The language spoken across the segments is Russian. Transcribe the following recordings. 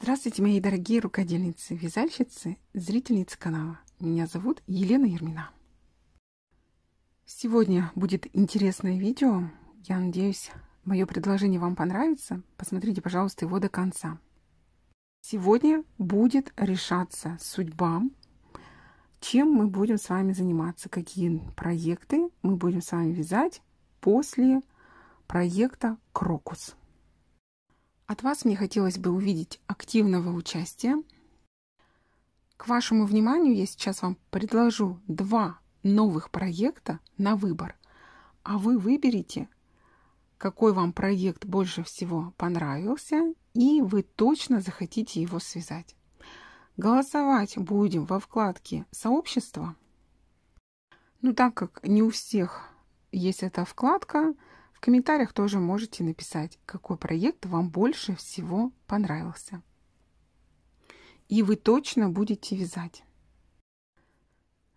Здравствуйте, мои дорогие рукодельницы-вязальщицы, зрительницы канала. Меня зовут Елена Ермина. Сегодня будет интересное видео. Я надеюсь, мое предложение вам понравится. Посмотрите, пожалуйста, его до конца. Сегодня будет решаться судьба, чем мы будем с вами заниматься, какие проекты мы будем с вами вязать после проекта «Крокус». От вас мне хотелось бы увидеть активного участия. К вашему вниманию я сейчас вам предложу два новых проекта на выбор, а вы выберите, какой вам проект больше всего понравился, и вы точно захотите его связать. Голосовать будем во вкладке «Сообщество». Ну, так как не у всех есть эта вкладка – в комментариях тоже можете написать, какой проект вам больше всего понравился. И вы точно будете вязать.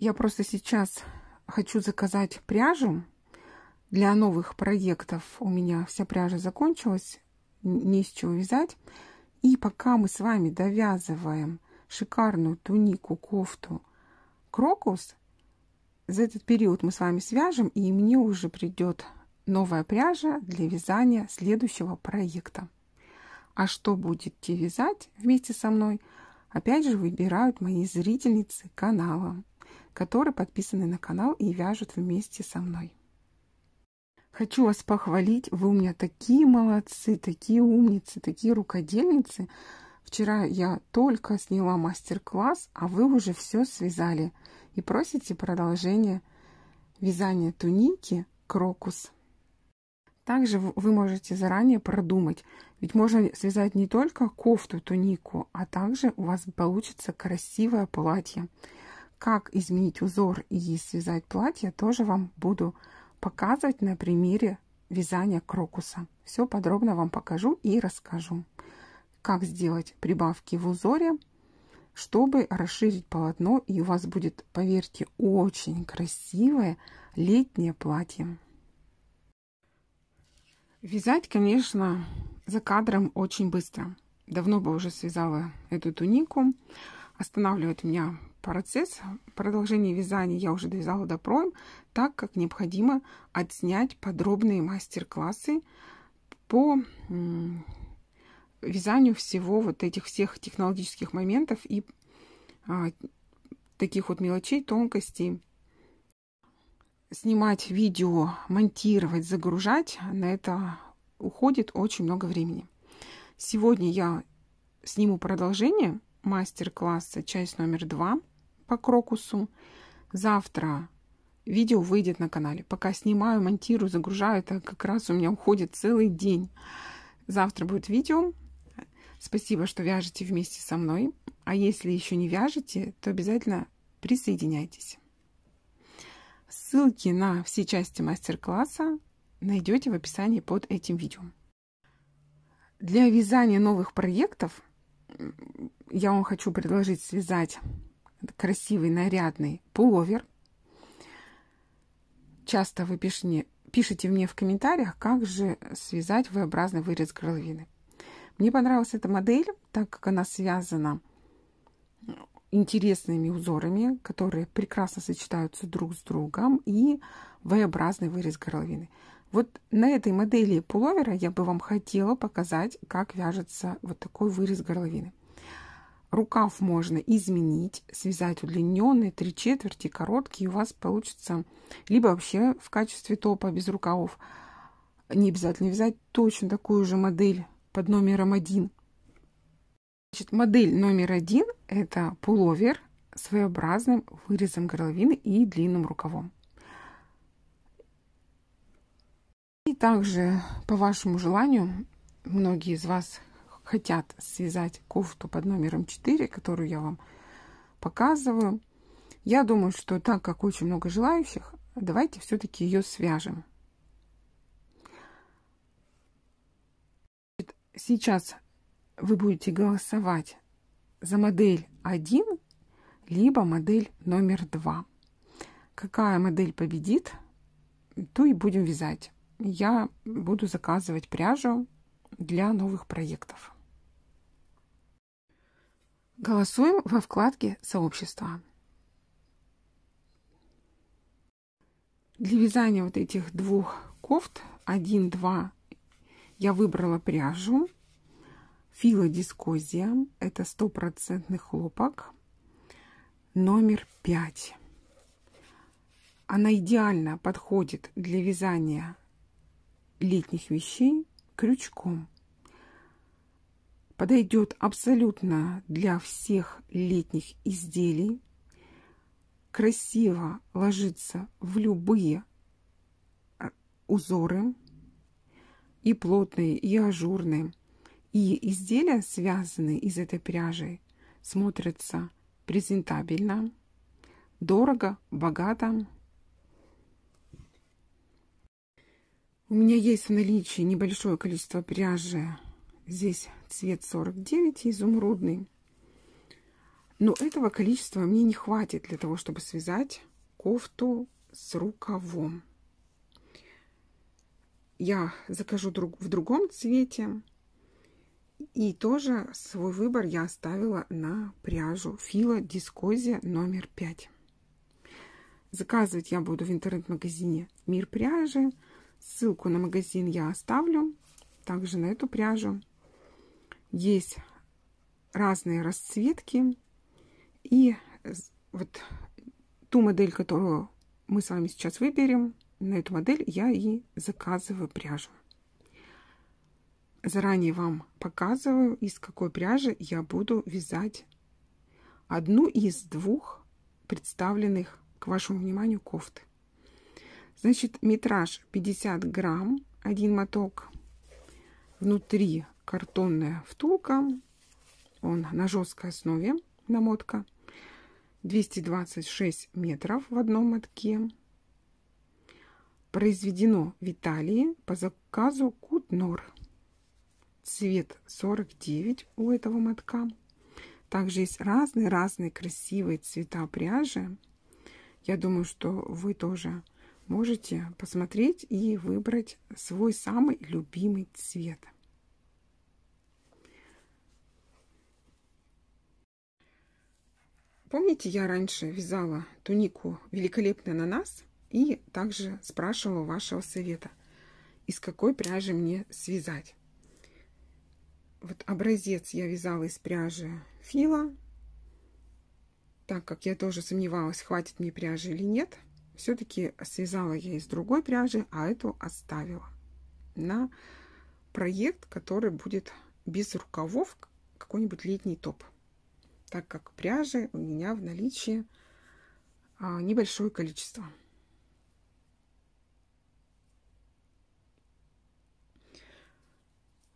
Я просто сейчас хочу заказать пряжу для новых проектов. У меня вся пряжа закончилась, не с чего вязать. И пока мы с вами довязываем шикарную тунику, кофту крокус, за этот период мы с вами свяжем, и мне уже придет Новая пряжа для вязания следующего проекта. А что будете вязать вместе со мной, опять же выбирают мои зрительницы канала, которые подписаны на канал и вяжут вместе со мной. Хочу вас похвалить, вы у меня такие молодцы, такие умницы, такие рукодельницы. Вчера я только сняла мастер-класс, а вы уже все связали и просите продолжение вязания туники крокус. Также вы можете заранее продумать, ведь можно связать не только кофту, тунику, а также у вас получится красивое платье. Как изменить узор и связать платье, тоже вам буду показывать на примере вязания крокуса. Все подробно вам покажу и расскажу, как сделать прибавки в узоре, чтобы расширить полотно, и у вас будет, поверьте, очень красивое летнее платье. Вязать, конечно, за кадром очень быстро. Давно бы уже связала эту тунику. Останавливает меня процесс. продолжения вязания я уже довязала до проем, так как необходимо отснять подробные мастер-классы по вязанию всего вот этих всех технологических моментов и а, таких вот мелочей, тонкостей снимать видео, монтировать, загружать, на это уходит очень много времени. Сегодня я сниму продолжение мастер-класса, часть номер два по крокусу. Завтра видео выйдет на канале. Пока снимаю, монтирую, загружаю, это как раз у меня уходит целый день. Завтра будет видео. Спасибо, что вяжете вместе со мной. А если еще не вяжете, то обязательно присоединяйтесь. Ссылки на все части мастер-класса найдете в описании под этим видео. Для вязания новых проектов я вам хочу предложить связать красивый, нарядный пуловер. Часто вы пишете, пишите мне в комментариях, как же связать V-образный вырез горловины. Мне понравилась эта модель, так как она связана интересными узорами, которые прекрасно сочетаются друг с другом, и V-образный вырез горловины. Вот на этой модели пуловера я бы вам хотела показать, как вяжется вот такой вырез горловины. Рукав можно изменить, связать удлиненный, три четверти, короткий, и у вас получится либо вообще в качестве топа без рукавов. Не обязательно вязать точно такую же модель под номером один. Значит, модель номер один – это пуловер своеобразным вырезом горловины и длинным рукавом. И также, по вашему желанию, многие из вас хотят связать кофту под номером 4, которую я вам показываю. Я думаю, что так как очень много желающих, давайте все-таки ее свяжем. Сейчас вы будете голосовать за модель 1, либо модель номер 2. Какая модель победит, то и будем вязать. Я буду заказывать пряжу для новых проектов. Голосуем во вкладке «Сообщество». Для вязания вот этих двух кофт 1-2 я выбрала пряжу Филодискозия. Это стопроцентный хлопок. Номер 5. Она идеально подходит для вязания летних вещей крючком. Подойдет абсолютно для всех летних изделий. Красиво ложится в любые э, узоры, и плотные, и ажурные. И изделия, связанные из этой пряжи, смотрятся презентабельно, дорого, богато. У меня есть в наличии небольшое количество пряжи. Здесь цвет 49 изумрудный. Но этого количества мне не хватит для того, чтобы связать кофту с рукавом. Я закажу друг, в другом цвете. И тоже свой выбор я оставила на пряжу Фила Дискозия номер 5. Заказывать я буду в интернет-магазине Мир пряжи. Ссылку на магазин я оставлю. Также на эту пряжу. Есть разные расцветки. И вот ту модель, которую мы с вами сейчас выберем, на эту модель я и заказываю пряжу заранее вам показываю, из какой пряжи я буду вязать одну из двух представленных к вашему вниманию кофт. Значит, метраж 50 грамм, один моток, внутри картонная втулка, он на жесткой основе, намотка, 226 метров в одном мотке. Произведено в Италии по заказу Кутнор цвет 49 у этого мотка. Также есть разные-разные красивые цвета пряжи. Я думаю, что вы тоже можете посмотреть и выбрать свой самый любимый цвет. Помните, я раньше вязала тунику «Великолепный нас и также спрашивала вашего совета, из какой пряжи мне связать вот образец я вязала из пряжи фила, так как я тоже сомневалась, хватит мне пряжи или нет, все-таки связала я из другой пряжи, а эту оставила на проект, который будет без рукавов, какой-нибудь летний топ, так как пряжи у меня в наличии а, небольшое количество.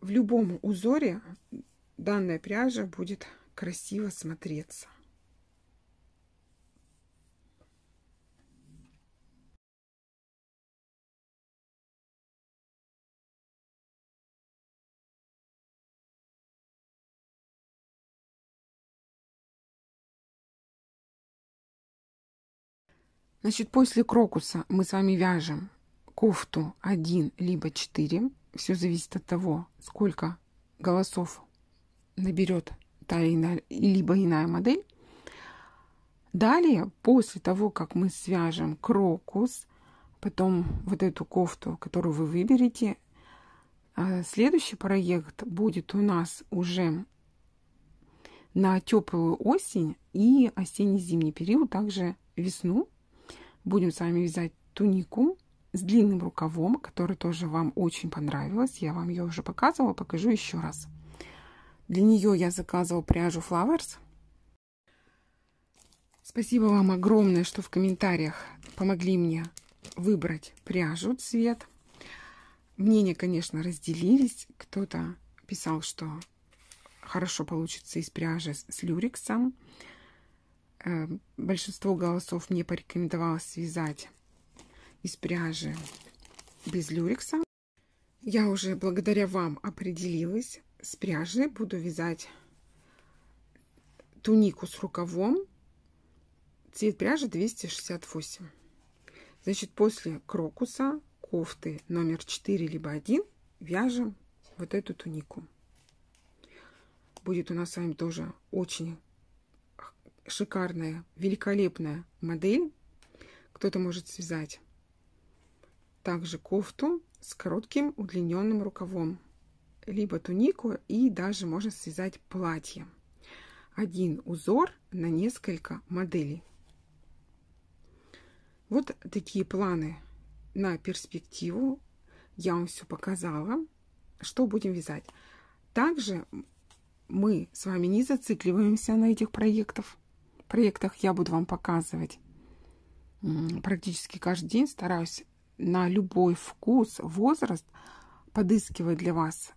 в любом узоре данная пряжа будет красиво смотреться. Значит, после крокуса мы с вами вяжем кофту 1 либо 4 все зависит от того, сколько голосов наберет та или иная, либо иная модель. Далее, после того, как мы свяжем крокус, потом вот эту кофту, которую вы выберете, э, следующий проект будет у нас уже на теплую осень и осенне-зимний период, также весну. Будем с вами вязать тунику с длинным рукавом, который тоже вам очень понравилась. Я вам ее уже показывала, покажу еще раз. Для нее я заказывала пряжу Flowers. Спасибо вам огромное, что в комментариях помогли мне выбрать пряжу, цвет. Мнения, конечно, разделились. Кто-то писал, что хорошо получится из пряжи с люрексом. Э, большинство голосов мне порекомендовало связать из пряжи без люрекса. Я уже благодаря вам определилась. С пряжей, буду вязать тунику с рукавом. Цвет пряжи 268. Значит, после крокуса кофты номер 4 либо 1 вяжем вот эту тунику. Будет у нас с вами тоже очень шикарная, великолепная модель. Кто-то может связать также кофту с коротким удлиненным рукавом, либо тунику и даже можно связать платье. Один узор на несколько моделей. Вот такие планы на перспективу. Я вам все показала, что будем вязать. Также мы с вами не зацикливаемся на этих проектах. проектах я буду вам показывать практически каждый день. Стараюсь на любой вкус, возраст подыскивать для вас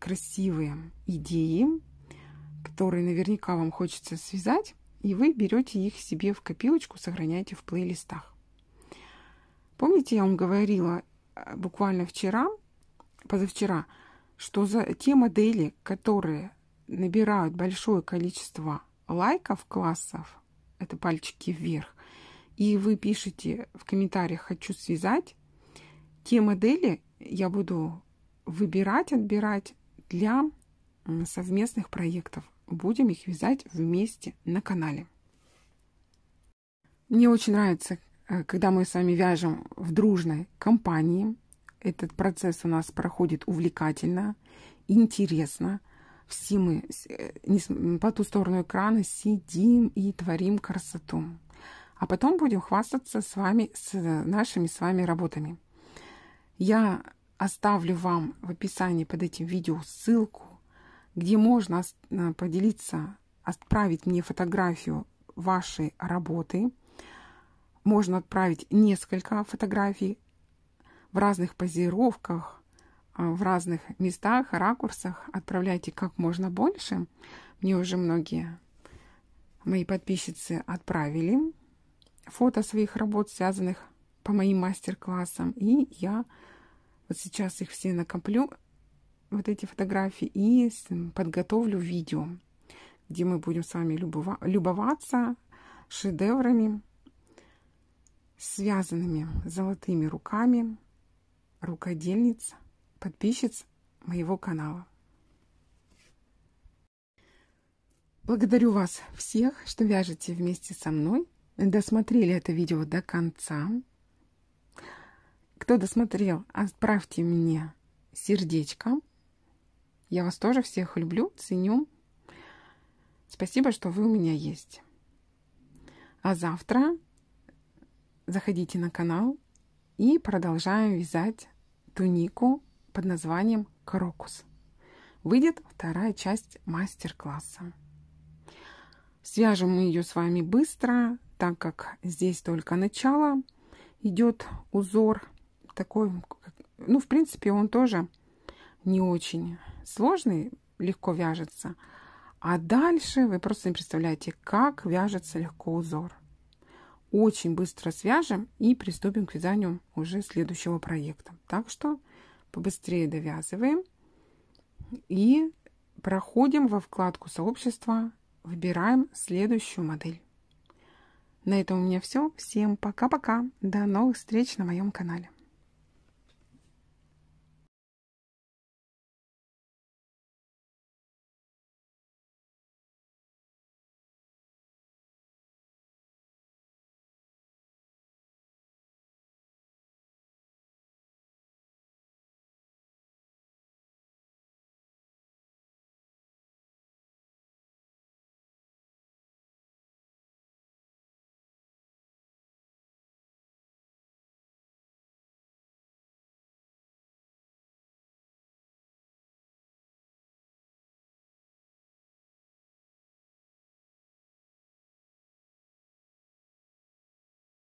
красивые идеи, которые наверняка вам хочется связать, и вы берете их себе в копилочку, сохраняете в плейлистах. Помните, я вам говорила э, буквально вчера, позавчера, что за те модели, которые набирают большое количество лайков классов, это пальчики вверх, и вы пишете в комментариях «хочу связать», те модели я буду выбирать, отбирать для совместных проектов. Будем их вязать вместе на канале. Мне очень нравится, э, когда мы с вами вяжем в дружной компании. Этот процесс у нас проходит увлекательно, интересно. Все мы э, по ту сторону экрана сидим и творим красоту. А потом будем хвастаться с вами, с э, нашими с вами работами. Я оставлю вам в описании под этим видео ссылку, где можно э, поделиться, отправить мне фотографию вашей работы. Можно отправить несколько фотографий в разных позировках, э, в разных местах, ракурсах. Отправляйте как можно больше. Мне уже многие мои подписчицы отправили фото своих работ, связанных с по моим мастер-классам. И я вот сейчас их все накоплю, вот эти фотографии, и подготовлю видео, где мы будем с вами любоваться шедеврами, связанными золотыми руками рукодельниц, подписчиц моего канала. Благодарю вас всех, что вяжете вместе со мной. Досмотрели это видео до конца. Кто досмотрел, отправьте мне сердечко. Я вас тоже всех люблю, ценю. Спасибо, что вы у меня есть. А завтра заходите на канал и продолжаем вязать тунику под названием «Крокус». Выйдет вторая часть мастер-класса. Свяжем мы ее с вами быстро, так как здесь только начало идет узор такой, ну, в принципе, он тоже не очень сложный, легко вяжется. А дальше вы просто не представляете, как вяжется легко узор. Очень быстро свяжем и приступим к вязанию уже следующего проекта. Так что побыстрее довязываем и проходим во вкладку сообщества, выбираем следующую модель. На этом у меня все. Всем пока-пока. До новых встреч на моем канале.